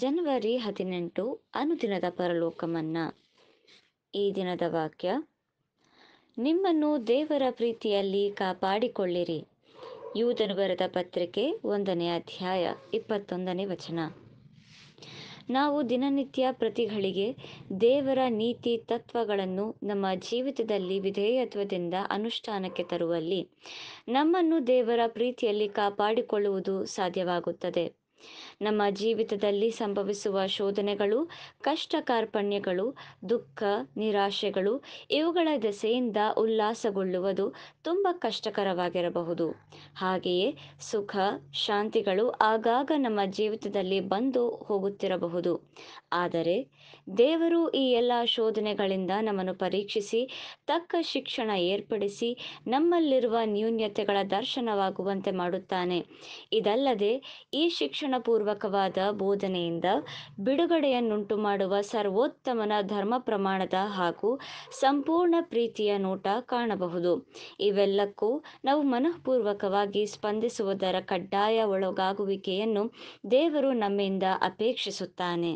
ಜನವರಿ ಹದಿನೆಂಟು ಅನುದಿನದ ಪರಲೋಕಮನ್ನ ಈ ದಿನದ ವಾಕ್ಯ ನಿಮ್ಮನ್ನು ದೇವರ ಪ್ರೀತಿಯಲ್ಲಿ ಕಾಪಾಡಿಕೊಳ್ಳಿರಿ ಯೂದನು ಬರೆದ ಪತ್ರಿಕೆ ಒಂದನೇ ಅಧ್ಯಾಯ ಇಪ್ಪತ್ತೊಂದನೇ ವಚನ ನಾವು ದಿನನಿತ್ಯ ಪ್ರತಿಗಳಿಗೆ ದೇವರ ನೀತಿ ತತ್ವಗಳನ್ನು ನಮ್ಮ ಜೀವಿತದಲ್ಲಿ ವಿಧೇಯತ್ವದಿಂದ ಅನುಷ್ಠಾನಕ್ಕೆ ತರುವಲ್ಲಿ ನಮ್ಮನ್ನು ದೇವರ ಪ್ರೀತಿಯಲ್ಲಿ ಕಾಪಾಡಿಕೊಳ್ಳುವುದು ಸಾಧ್ಯವಾಗುತ್ತದೆ ನಮ್ಮ ಜೀವಿತದಲ್ಲಿ ಸಂಭವಿಸುವ ಶೋಧನೆಗಳು ಕಷ್ಟ ಕಾರ್ಪಣ್ಯಗಳು ದುಃಖ ನಿರಾಶೆಗಳು ಇವುಗಳ ದೆಸೆಯಿಂದ ಉಲ್ಲಾಸಗೊಳ್ಳುವುದು ತುಂಬ ಕಷ್ಟಕರವಾಗಿರಬಹುದು ಹಾಗೆಯೇ ಸುಖ ಶಾಂತಿಗಳು ಆಗಾಗ ನಮ್ಮ ಜೀವಿತದಲ್ಲಿ ಬಂದು ಹೋಗುತ್ತಿರಬಹುದು ಆದರೆ ದೇವರು ಈ ಎಲ್ಲ ಶೋಧನೆಗಳಿಂದ ನಮ್ಮನ್ನು ಪರೀಕ್ಷಿಸಿ ತಕ್ಕ ಶಿಕ್ಷಣ ಏರ್ಪಡಿಸಿ ನಮ್ಮಲ್ಲಿರುವ ನ್ಯೂನ್ಯತೆಗಳ ದರ್ಶನವಾಗುವಂತೆ ಮಾಡುತ್ತಾನೆ ಇದಲ್ಲದೆ ಈ ಶಿಕ್ಷಣ ಪೂರ್ವಕವಾದ ಬೋಧನೆಯಿಂದ ಬಿಡುಗಡೆಯನ್ನುಂಟು ಮಾಡುವ ಸರ್ವೋತ್ತಮನ ಧರ್ಮ ಪ್ರಮಾಣದ ಹಾಗೂ ಸಂಪೂರ್ಣ ಪ್ರೀತಿಯ ನೋಟ ಕಾಣಬಹುದು ಇವೆಲ್ಲಕ್ಕೂ ನಾವು ಮನಃಪೂರ್ವಕವಾಗಿ ಸ್ಪಂದಿಸುವುದರ ಕಡ್ಡಾಯ ಒಳಗಾಗುವಿಕೆಯನ್ನು ದೇವರು ನಮ್ಮಿಂದ ಅಪೇಕ್ಷಿಸುತ್ತಾನೆ